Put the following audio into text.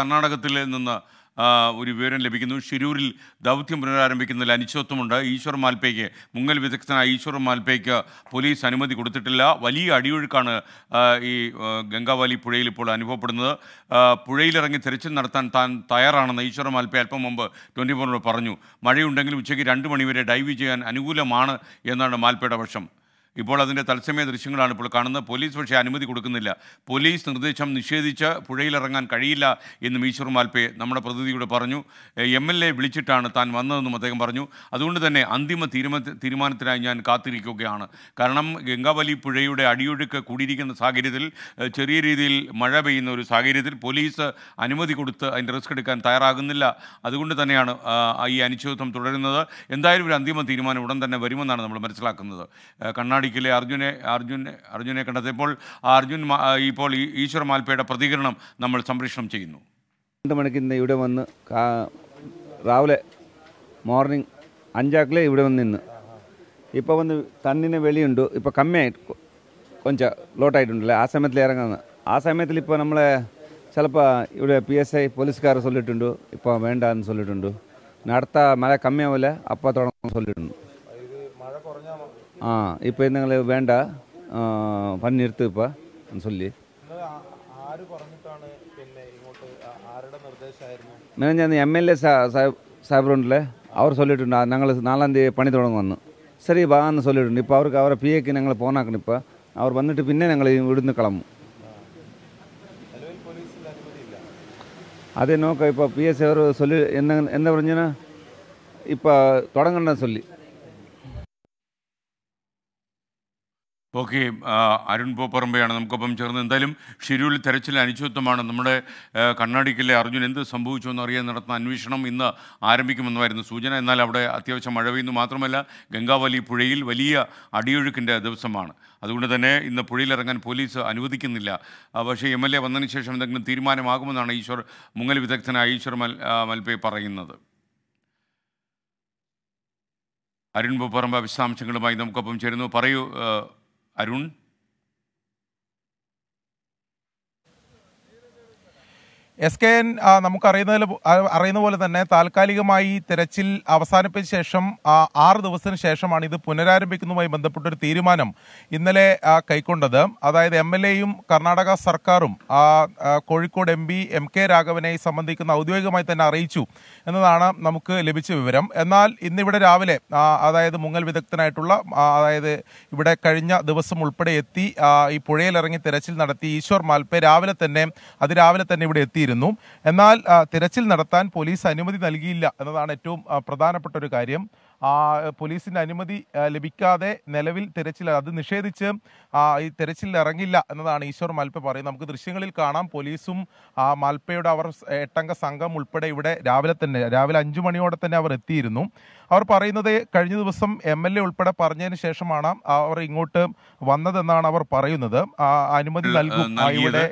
കർണാടകത്തിൽ നിന്ന് ഒരു വിവരം ലഭിക്കുന്നു ഷിരൂരിൽ ദൗത്യം പുനരാരംഭിക്കുന്നതിൽ അനിശ്ചിത്വമുണ്ട് ഈശ്വർ മാൽപ്പയ്ക്ക് മുങ്ങൽ വിദഗ്ധനായ ഈശ്വർ മാൽപ്പയ്ക്ക് പോലീസ് അനുമതി കൊടുത്തിട്ടില്ല വലിയ അടിയൊഴുക്കാണ് ഈ ഗംഗാവാലി പുഴയിൽ ഇപ്പോൾ അനുഭവപ്പെടുന്നത് പുഴയിലിറങ്ങി തെരച്ചിൽ നടത്താൻ താൻ തയ്യാറാണെന്ന് ഈശ്വർ മാൽപേ അല്പം മുമ്പ് ട്വൻറ്റി ഫോറിനോട് പറഞ്ഞു മഴയുണ്ടെങ്കിൽ ഉച്ചയ്ക്ക് രണ്ട് മണിവരെ ഡൈവ് ചെയ്യാൻ അനുകൂലമാണ് എന്നാണ് മാൽപ്പയുടെ പക്ഷം ഇപ്പോൾ അതിൻ്റെ തത്സമയ ദൃശ്യങ്ങളാണ് ഇപ്പോൾ കാണുന്നത് പോലീസ് പക്ഷേ അനുമതി കൊടുക്കുന്നില്ല പോലീസ് നിർദ്ദേശം നിഷേധിച്ച് പുഴയിലിറങ്ങാൻ കഴിയില്ല എന്ന് മീശ്വർ മാൽപ്പെ നമ്മുടെ പ്രതിനിധിയോട് പറഞ്ഞു എം എൽ എ വിളിച്ചിട്ടാണ് താൻ വന്നതെന്നും അദ്ദേഹം പറഞ്ഞു അതുകൊണ്ട് തന്നെ അന്തിമ തീരുമാന തീരുമാനത്തിനായി ഞാൻ കാത്തിരിക്കുകയാണ് കാരണം ഗംഗാവലി പുഴയുടെ അടിയൊഴുക്ക് കൂടിയിരിക്കുന്ന സാഹചര്യത്തിൽ ചെറിയ രീതിയിൽ മഴ പെയ്യുന്ന ഒരു സാഹചര്യത്തിൽ പോലീസ് അനുമതി കൊടുത്ത് അതിൻ്റെ റിസ്ക് എടുക്കാൻ തയ്യാറാകുന്നില്ല അതുകൊണ്ട് തന്നെയാണ് ഈ അനിശ്ചിതത്വം തുടരുന്നത് എന്തായാലും ഒരു അന്തിമ തീരുമാനം ഉടൻ തന്നെ വരുമെന്നാണ് നമ്മൾ മനസ്സിലാക്കുന്നത് കണ്ണാടി അങ്ങാടിക്കിലെ അർജുനെ അർജുനെ അർജുനെ കണ്ടത് ഇപ്പോൾ അർജുൻ ഇപ്പോൾ ഈശ്വർ മാൽപ്പയുടെ പ്രതികരണം നമ്മൾ സംപ്രേഷണം ചെയ്യുന്നു രണ്ട് മണിക്ക് ഇന്ന് ഇവിടെ വന്ന് രാവിലെ മോർണിംഗ് അഞ്ചാക്കിലെ ഇവിടെ വന്ന് നിന്ന് ഇപ്പോൾ വന്ന് തന്നിന് വെളിയുണ്ട് ഇപ്പോൾ കമ്മിയായിട്ട് കൊഞ്ച ലോട്ടായിട്ടുണ്ടല്ലേ ആ സമയത്തിൽ ഇറങ്ങുന്നത് ആ സമയത്തിൽ ഇപ്പോൾ നമ്മളെ ചിലപ്പോൾ ഇവിടെ പി എസ് ഐ പോലീസുകാർ ചൊല്ലിട്ടുണ്ട് ഇപ്പോൾ വേണ്ട എന്ന് ചൊല്ലിട്ടുണ്ട് അടുത്ത മഴ കമ്മിയാവില്ല അപ്പോൾ തുടങ്ങും ചൊല്ലിട്ടുണ്ട് ஆ இப்போ என்னங்களே வேண்டா பண்ணி நிறுத்துப்பா சொல்லி மினஞ்சி அந்த எம்எல்ஏ சா சாஹிப் ரோண்டில் அவர் சொல்லிட்டு நாங்களுக்கு நாலாந்தேதி பண்ணி தொடங்க வந்தோம் சரி வான்னு சொல்லிவிடுங்க இப்போ அவருக்கு அவரை பிஏக்கு நாங்களை போனாக்கணும் இப்போ அவர் வந்துட்டு பின்னே நாங்கள் விழுந்து கிளம்பும் அதே நோக்கம் இப்போ பிஎஸ்சி அவர் சொல்லி என்ன என்ன பிரஞ்சனா இப்போ தொடங்கன்னு சொல்லி ഓക്കെ അരുൺ പോപ്പറമ്പയാണ് നമുക്കൊപ്പം ചേർന്ന് എന്തായാലും ഷിരൂരിൽ തെരച്ചിൽ അനിശ്ചിത്വമാണ് നമ്മുടെ കണ്ണാടിക്കല്ലെ അർജുൻ എന്ത് സംഭവിച്ചു എന്നറിയാൻ നടത്തുന്ന അന്വേഷണം ഇന്ന് ആരംഭിക്കുമെന്നായിരുന്നു സൂചന എന്നാൽ അവിടെ അത്യാവശ്യം മഴ പെയ്യുന്നു മാത്രമല്ല ഗംഗാവലി പുഴയിൽ വലിയ അടിയൊഴുക്കിൻ്റെ ദിവസമാണ് അതുകൊണ്ട് തന്നെ ഇന്ന് പുഴയിലിറങ്ങാൻ പോലീസ് അനുവദിക്കുന്നില്ല പക്ഷേ എം എൽ എ വന്നതിന് ശേഷം എന്തെങ്കിലും തീരുമാനമാകുമെന്നാണ് ഈശ്വർ മുങ്ങൽ വിദഗ്ധനായ ഈശ്വർ മൽ മൽപേ പറയുന്നത് അരുൺ പോപ്പറമ്പ വിശദാംശങ്ങളുമായി നമുക്കൊപ്പം ചേരുന്നു പറയൂ Arun എസ് കെ എൻ നമുക്കറിയുന്നതിൽ അറിയുന്ന പോലെ തന്നെ താൽക്കാലികമായി തിരച്ചിൽ അവസാനിപ്പിച്ച ശേഷം ആറ് ദിവസത്തിന് ശേഷമാണ് ഇത് പുനരാരംഭിക്കുന്നതുമായി ബന്ധപ്പെട്ടൊരു തീരുമാനം ഇന്നലെ കൈക്കൊണ്ടത് അതായത് എം എൽ എയും കർണാടക സർക്കാരും Kozhikode M P M K രാഘവനെ സംബന്ധിക്കുന്ന ഔദ്യോഗികമായി തന്നെ അറിയിച്ചു എന്നതാണ് നമുക്ക് ലഭിച്ച വിവരം എന്നാൽ ഇന്നിവിടെ രാവിലെ അതായത് മുങ്ങൽ വിദഗ്ധനായിട്ടുള്ള അതായത് ഇവിടെ കഴിഞ്ഞ ദിവസം ഉൾപ്പെടെ എത്തി ഈ പുഴയിലിറങ്ങി തിരച്ചിൽ നടത്തി ഈശ്വർ മാൽപ്പെ രാവിലെ തന്നെ അതിരാവിലെ തന്നെ ഇവിടെ എത്തി നൽകിയിരുന്നു എന്നാൽ തിരച്ചിൽ നടത്താൻ പോലീസ് അനുമതി നൽകിയില്ല എന്നതാണ് ഏറ്റവും പ്രധാനപ്പെട്ട ഒരു കാര്യം പോലീസിൻ്റെ അനുമതി ലഭിക്കാതെ നിലവിൽ തിരച്ചിൽ അത് നിഷേധിച്ച് ഈ തിരച്ചിൽ ഇറങ്ങില്ല എന്നതാണ് ഈശ്വർ മാൽപ്പ പറയുന്നത് നമുക്ക് ദൃശ്യങ്ങളിൽ കാണാം പോലീസും മാൽപ്പയുടെ അവർ എട്ടംഗ സംഘം ഉൾപ്പെടെ ഇവിടെ രാവിലെ തന്നെ രാവിലെ അഞ്ചു മണിയോടെ തന്നെ അവർ എത്തിയിരുന്നു അവർ പറയുന്നത് കഴിഞ്ഞ ദിവസം എം എൽ എ ഉൾപ്പെടെ പറഞ്ഞതിന് ശേഷമാണ് അവർ ഇങ്ങോട്ട് വന്നതെന്നാണ് അവർ പറയുന്നത് അനുമതി നൽകും ഇവിടെ